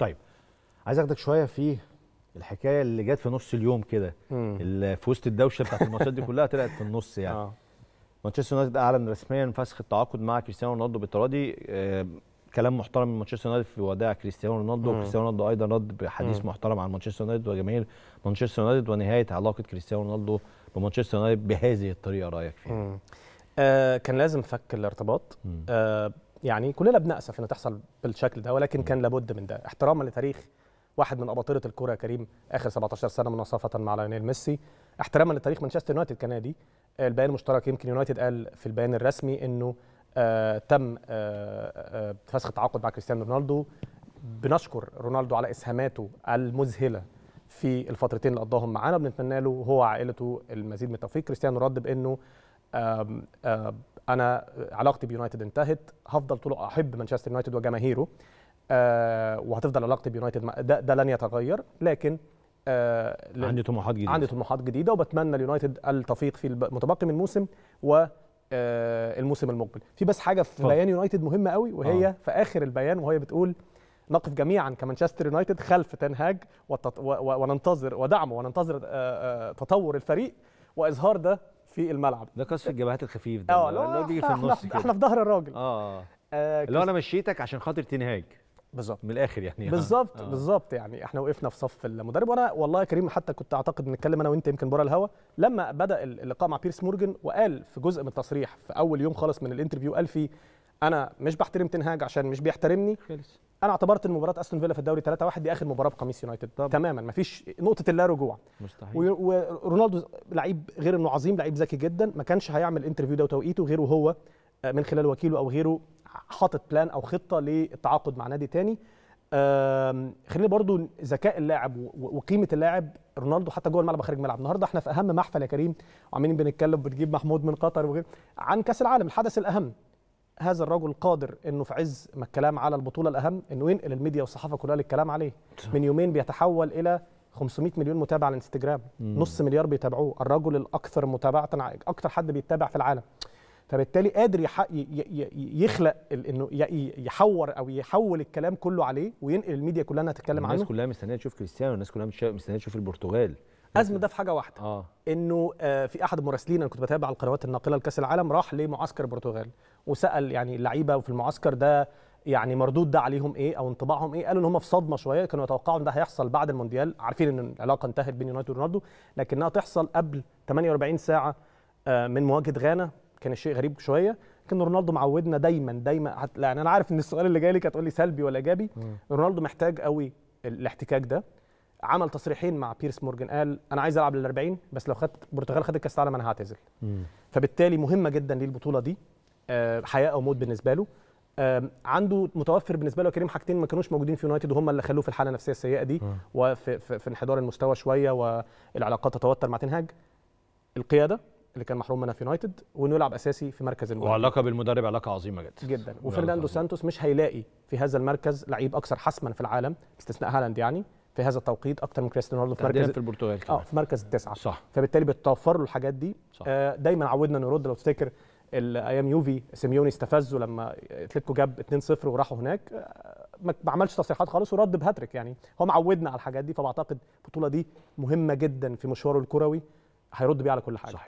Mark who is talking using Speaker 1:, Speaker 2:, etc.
Speaker 1: طيب عايز اخدك شويه في الحكايه اللي جت في نص اليوم كده اللي في وسط الدوشه بتاعت الماتشات دي كلها طلعت في النص يعني آه. مانشستر يونايتد اعلن رسميا فسخ التعاقد مع كريستيانو رونالدو بالتراضي آه كلام محترم من مانشستر يونايتد في وداع كريستيانو رونالدو كريستيانو رونالدو ايضا رد بحديث محترم عن مانشستر يونايتد وجماهير مانشستر يونايتد ونهايه علاقه كريستيانو رونالدو بمانشستر يونايتد بهذه الطريقه رايك فيها؟ آه كان لازم فك الارتباط آه يعني كلنا بنأسف انها تحصل بالشكل ده ولكن كان لابد من ده احتراما لتاريخ واحد من اباطره الكره كريم اخر 17 سنه مناصفه مع ليونيل ميسي احتراما لتاريخ مانشستر يونايتد كنادي آه، البيان المشترك يمكن يونايتد قال في البيان الرسمي انه آه تم آه آه فسخ التعاقد مع كريستيانو رونالدو بنشكر رونالدو على اسهاماته المذهله في الفترتين اللي قضاهم معانا بنتمنى له هو وعائلته المزيد من التوفيق كريستيانو رد بانه انا علاقتي بيونايتد انتهت هفضل طول احب مانشستر يونايتد وجماهيره آه، وهتفضل علاقتي بيونايتد ده, ده لن يتغير لكن آه، عندي طموحات جديده عندي طموحات جديده وبتمنى اليونايتد التفيق في المتبقي من الموسم و آه، الموسم المقبل في بس حاجه في بيان يونايتد مهمه قوي وهي آه. في اخر البيان وهي بتقول نقف جميعا كمانشستر يونايتد خلف تنهاج وننتظر ودعمه وننتظر تطور الفريق واظهار ده في الملعب ده قصف الجبهات الخفيف ده آه، اللي هو بيجي في النص كده احنا في ظهر الراجل اه اه اللي هو انا مشيتك عشان خاطر تنهاج بالظبط من الاخر يعني آه. بالظبط آه. بالظبط يعني احنا وقفنا في صف المدرب وانا والله يا كريم حتى كنت اعتقد نتكلم انا وانت يمكن بره الهوا لما بدا اللقاء مع بيرس مورجن وقال في جزء من التصريح في اول يوم خالص من الانترفيو قال فيه انا مش بحترم تنهاج عشان مش بيحترمني خلص انا اعتبرت مباراه استون فيلا في الدوري 3 1 دي اخر مباراه بقميص يونايتد تماما مفيش نقطه اللا رجوع مستحيل ورونالدو لعيب غير انه عظيم لعيب ذكي جدا ما كانش هيعمل انترفيو ده وتوقيته غيره هو آه، من خلال وكيله او غيره حاطط بلان او خطه للتعاقد مع نادي تاني خلينا برضو ذكاء اللاعب وقيمه اللاعب رونالدو حتى جوه الملعب وخارج الملعب النهارده احنا في اهم محفل يا كريم وعمالين بنتكلم بتجيب محمود من قطر وغير عن كاس العالم الحدث الاهم هذا الرجل قادر انه في عز ما الكلام على البطوله الاهم انه ينقل الميديا والصحافه كلها للكلام عليه من يومين بيتحول الى 500 مليون متابع على الانستجرام نص مليار بيتابعوه الرجل الاكثر متابعه اكثر حد بيتابع في العالم فبالتالي قادر يخلق انه يحور او يحول الكلام كله عليه وينقل الميديا كلها انها تتكلم عنه الناس كلها مستنيه تشوف كريستيانو الناس كلها مستنيه تشوف البرتغال ازمه ده في حاجه واحده آه. انه آه، في احد مراسلين انا كنت بتابع القنوات الناقله لكاس العالم راح لمعسكر البرتغال وسال يعني اللعيبه في المعسكر ده يعني مردود ده عليهم ايه او انطباعهم ايه قالوا ان هم في صدمه شويه كانوا يتوقعوا ان ده هيحصل بعد المونديال عارفين ان العلاقه انتهت بين يونايتد ورونالدو لكنها تحصل قبل 48 ساعه آه، من مواجهه غانا كان الشيء غريب شويه لكن رونالدو معودنا دايما دايما يعني انا عارف ان السؤال اللي جاي لك هتقول لي سلبي ولا ايجابي رونالدو محتاج قوي الاحتكاك ده عمل تصريحين مع بيرس مورجان قال انا عايز العب لل 40 بس لو خدت البرتغال خدت كاس العالم انا هعتزل فبالتالي مهمه جدا للبطوله دي آه، حياه او موت بالنسبه له آه، عنده متوفر بالنسبه له كريم حاجتين ما كانوش موجودين في يونايتد وهم اللي خلوه في الحاله النفسيه السيئه دي وفي في, في انحدار المستوى شويه والعلاقات تتوتر مع تنهاج القياده اللي كان محروم منها في يونايتد وانه يلعب اساسي في مركز المدرب وعلاقه بالمدرب علاقه عظيمه جدا جدا وفرناندو سانتوس مش هيلاقي في هذا المركز لعيب اكثر حسما في العالم باستثناء هالاند يعني في هذا التوقيت اكتر من كريستيانو رونالدو في مركز في البرتغال اه في مركز التسعه صح فبالتالي بتوفر له الحاجات دي صح. آه دايما عودنا نرد لو تفتكر الايام يوفي سيميوني استفزوا لما اتلتيكو جاب 2-0 وراحوا هناك آه، ما عملش تصريحات خالص ورد بهاتريك يعني هو معودنا على الحاجات دي فبعتقد البطوله دي مهمه جدا في مشواره الكروي هيرد بيها على كل حاجه صح.